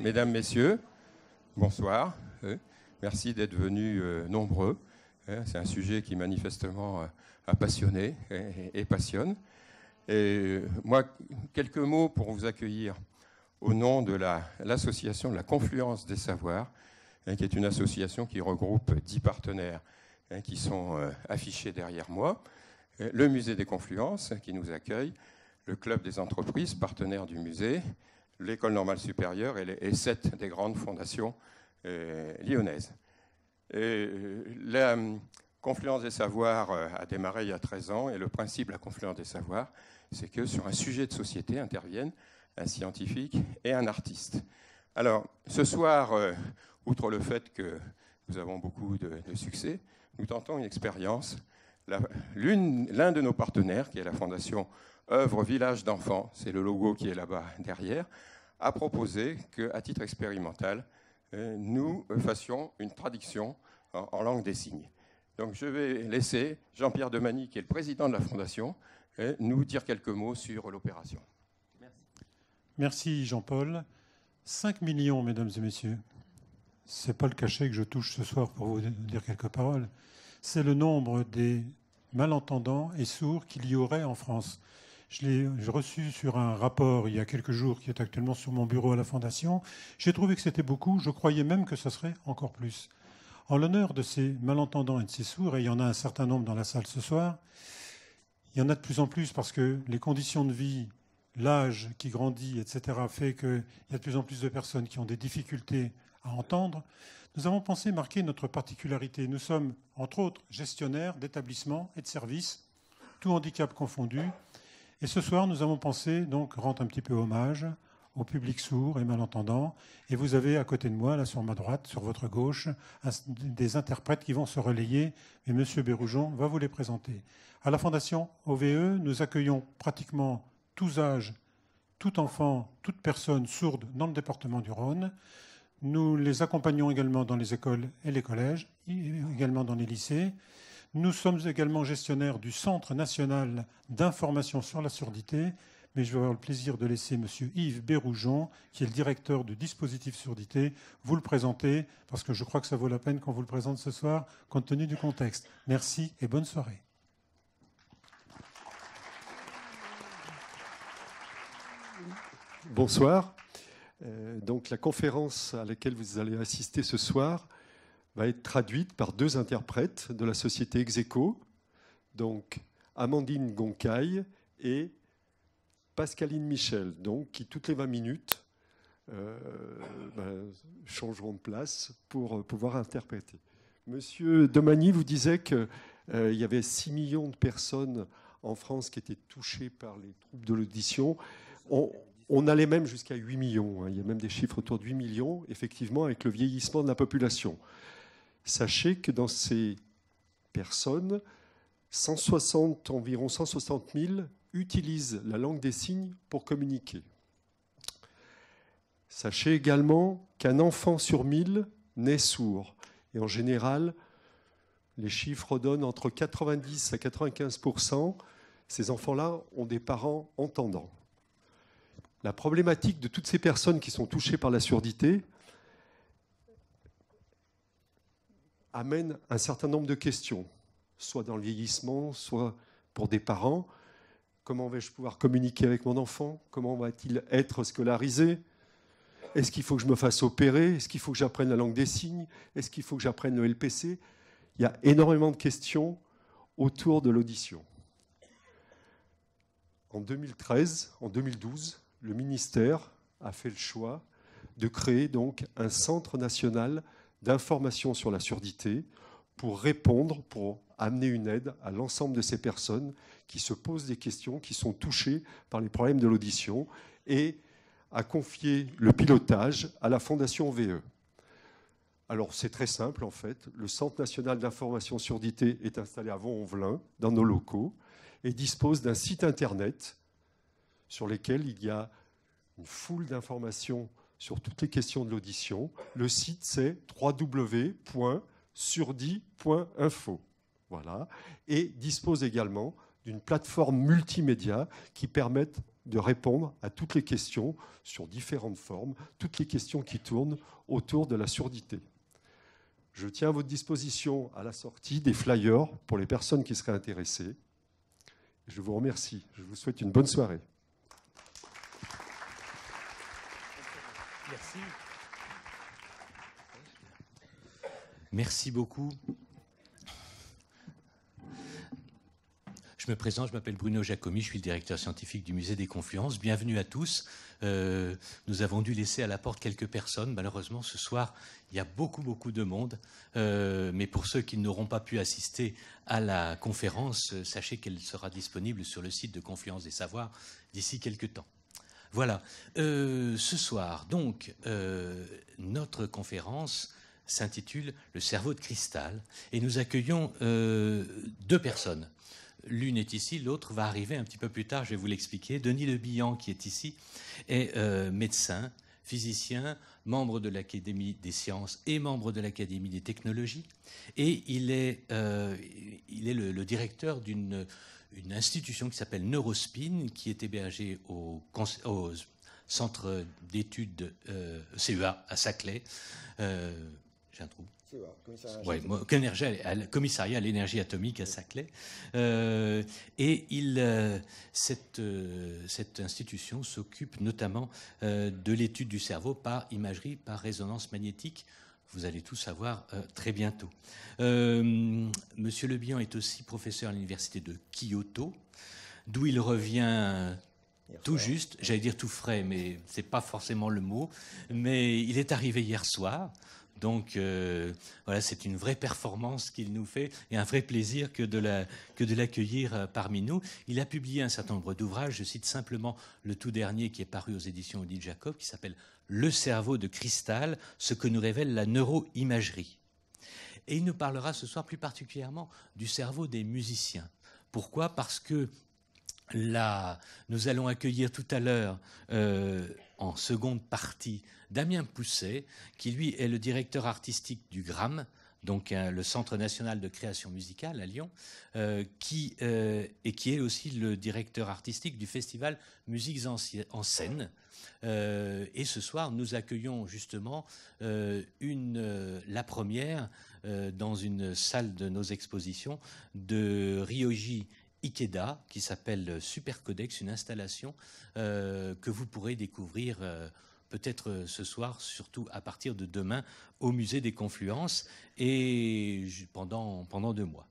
mesdames, messieurs, bonsoir. Euh, merci d'être venus euh, nombreux. Euh, c'est un sujet qui manifestement a passionné et passionne. Et moi, quelques mots pour vous accueillir au nom de l'association de la Confluence des Savoirs, hein, qui est une association qui regroupe dix partenaires hein, qui sont affichés derrière moi. Le Musée des Confluences, qui nous accueille, le Club des entreprises, partenaire du musée, l'école normale supérieure et, sept des grandes fondations euh, lyonnaises. Euh, la hum, confluence des savoirs euh, a démarré il y a 13 ans et le principe de la confluence des savoirs, c'est que sur un sujet de société interviennent un scientifique et un artiste. Alors, ce soir, outre le fait que nous avons beaucoup de succès, nous tentons une expérience l'un de nos partenaires, qui est la fondation Œuvre Village d'enfants, c'est le logo qui est là-bas derrière, a proposé qu'à titre expérimental, euh, nous fassions une traduction en, langue des signes. Donc je vais laisser Jean-Pierre Demani, qui est le président de la fondation, euh, nous dire quelques mots sur l'opération. Merci, Jean-Paul. 5 millions, mesdames et messieurs. C'est pas le cachet que je touche ce soir pour vous dire quelques paroles c'est le nombre des malentendants et sourds qu'il y aurait en France. Je l'ai reçu sur un rapport il y a quelques jours qui est actuellement sur mon bureau à la Fondation. J'ai trouvé que c'était beaucoup. Je croyais même que ce serait encore plus. En l'honneur de ces malentendants et de ces sourds, et il y en a un certain nombre dans la salle ce soir, il y en a de plus en plus parce que les conditions de vie l'âge qui grandit, etc., fait qu'il y a de plus en plus de personnes qui ont des difficultés à entendre, nous avons pensé marquer notre particularité. Nous sommes, entre autres, gestionnaires d'établissements et de services, tout handicap confondu. Et ce soir, nous avons pensé donc rendre un petit peu hommage au public sourd et malentendant. Et vous avez à côté de moi, là sur ma droite, sur votre gauche, des interprètes qui vont se relayer. Et M. Bérougeon va vous les présenter. À la Fondation OVE, nous accueillons pratiquement tous âges, tout enfant, toute personne sourde dans le département du Rhône. Nous les accompagnons également dans les écoles et les collèges, également dans les lycées. Nous sommes également gestionnaires du Centre national d'information sur la surdité, mais je vais avoir le plaisir de laisser M. Yves Bérougeon, qui est le directeur du dispositif surdité, vous le présenter, parce que je crois que ça vaut la peine qu'on vous le présente ce soir, compte tenu du contexte. Merci et bonne soirée. Bonsoir. Euh, donc la conférence à laquelle vous allez assister ce soir va être traduite par deux interprètes de la société Execo, donc Amandine Goncaille et Pascaline Michel, donc qui toutes les 20 minutes euh, ben, changeront de place pour euh, pouvoir interpréter. Monsieur Domani vous disait qu'il y avait 6 millions de personnes en France qui étaient touchées par les troubles de l'audition on, allait même jusqu'à 8 millions. Hein. Il y a même des chiffres autour de 8 millions, effectivement, avec le vieillissement de la population. Sachez que dans ces personnes, 160, environ 160 000 utilisent la langue des signes pour communiquer. Sachez également qu'un enfant sur 1000 naît sourd. Et en général, les chiffres donnent entre 90 à 95 Ces enfants-là ont des parents entendants la problématique de toutes ces personnes qui sont touchées par la surdité amène un certain nombre de questions, soit dans le vieillissement, soit pour des parents. Comment vais-je pouvoir communiquer avec mon enfant Comment va-t-il être scolarisé Est-ce qu'il faut que je me fasse opérer Est-ce qu'il faut que j'apprenne la langue des signes Est-ce qu'il faut que j'apprenne le LPC Il y a énormément de questions autour de l'audition. En 2013, en 2012, le ministère a fait le choix de créer donc un centre national d'information sur la surdité pour répondre, pour amener une aide à l'ensemble de ces personnes qui se posent des questions, qui sont touchées par les problèmes de l'audition et à confié le pilotage à la Fondation VE. Alors c'est très simple en fait. Le Centre national d'information surdité est installé à vaux en dans nos locaux, et dispose d'un site internet sur lesquels il y a une foule d'informations sur toutes les questions de l'audition. Le site, c'est www.surdit.info. Voilà. Et dispose également d'une plateforme multimédia qui permet de répondre à toutes les questions sur différentes formes, toutes les questions qui tournent autour de la surdité. Je tiens à votre disposition à la sortie des flyers pour les personnes qui seraient intéressées. Je vous remercie. Je vous souhaite une bonne soirée. Merci. beaucoup. Je me présente, je m'appelle Bruno Jacomi, je suis le directeur scientifique du musée des confluences. Bienvenue à tous. Euh, nous avons dû laisser à la porte quelques personnes. Malheureusement, ce soir, il y a beaucoup, beaucoup de monde. Euh, mais pour ceux qui n'auront pas pu assister à la conférence, euh, sachez qu'elle sera disponible sur le site de Confluence des Savoirs d'ici quelques temps. Voilà. Euh, ce soir, donc, euh, notre conférence s'intitule Le cerveau de cristal et nous accueillons euh, deux personnes. L'une est ici, l'autre va arriver un petit peu plus tard, je vais vous l'expliquer. Denis Le Billan, qui est ici, est médecin, physicien, membre de l'Académie des sciences et membre de l'Académie des technologies. Et il est, le directeur d'une une institution qui s'appelle Neurospin, qui est hébergée au, centre d'études euh, CEA à Saclay. Euh, j'ai un trou. CEA, commissariat, à commissariat à l'énergie atomique à Saclay. Euh, et il, cette, cette institution s'occupe notamment de l'étude du cerveau par imagerie, par résonance magnétique vous allez tout savoir euh, très bientôt. Euh, Monsieur Le est aussi professeur à l'université de Kyoto, d'où il revient tout juste, j'allais dire tout frais, mais n'est pas forcément le mot, mais il est arrivé hier soir donc euh, voilà, c'est une vraie performance qu'il nous fait et un vrai plaisir que de, l'accueillir euh, parmi nous. Il a publié un certain nombre d'ouvrages, je cite simplement le tout dernier qui est paru aux éditions Odile Jacob, qui s'appelle Le cerveau de cristal, ce que nous révèle la neuroimagerie. Et il nous parlera ce soir plus particulièrement du cerveau des musiciens. Pourquoi Parce que Là, nous allons accueillir tout à l'heure, euh, en seconde partie, Damien Pousset, qui lui est le directeur artistique du GRAM, donc euh, le Centre national de création musicale à Lyon, euh, et qui est aussi le directeur artistique du festival Musiques en, scène. et ce soir, nous accueillons justement la première dans une salle de nos expositions de Rioji, Ikeda, qui s'appelle Supercodex, une installation euh, que vous pourrez découvrir euh, peut-être euh, ce soir, surtout à partir de demain, au musée des Confluences, et pendant deux mois.